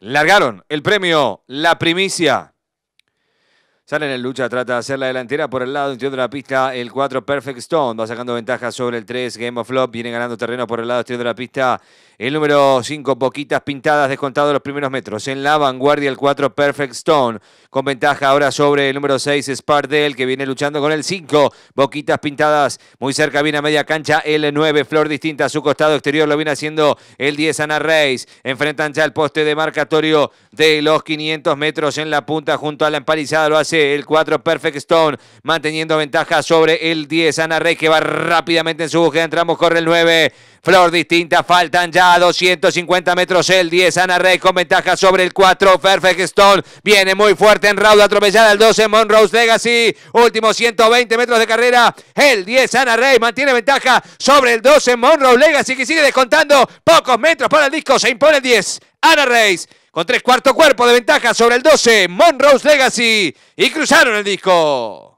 largaron el premio La Primicia. Sale en el lucha, trata de hacer la delantera por el lado interior de la pista. El 4 Perfect Stone va sacando ventaja sobre el 3 Game of Flop. Viene ganando terreno por el lado exterior de la pista. El número 5 Boquitas Pintadas, descontado los primeros metros. En la vanguardia el 4 Perfect Stone. Con ventaja ahora sobre el número 6 Spardell que viene luchando con el 5. Boquitas Pintadas, muy cerca viene a media cancha. El 9 Flor Distinta a su costado exterior lo viene haciendo el 10 Ana Reis. Enfrentan ya el poste de marcatorio de los 500 metros en la punta junto a la empalizada. Lo hace el 4 Perfect Stone, manteniendo ventaja sobre el 10. Ana Rey que va rápidamente en su búsqueda. Entramos, corre el 9. Flor distinta, faltan ya 250 metros el 10. Ana Rey con ventaja sobre el 4. Perfect Stone viene muy fuerte en round. atropellada el 12. Monrose Legacy, Último 120 metros de carrera. El 10, Ana Rey mantiene ventaja sobre el 12. Monroe Legacy que sigue descontando pocos metros para el disco. Se impone el 10. Ana Reyes con tres cuarto cuerpo de ventaja sobre el 12, Monrose Legacy. Y cruzaron el disco.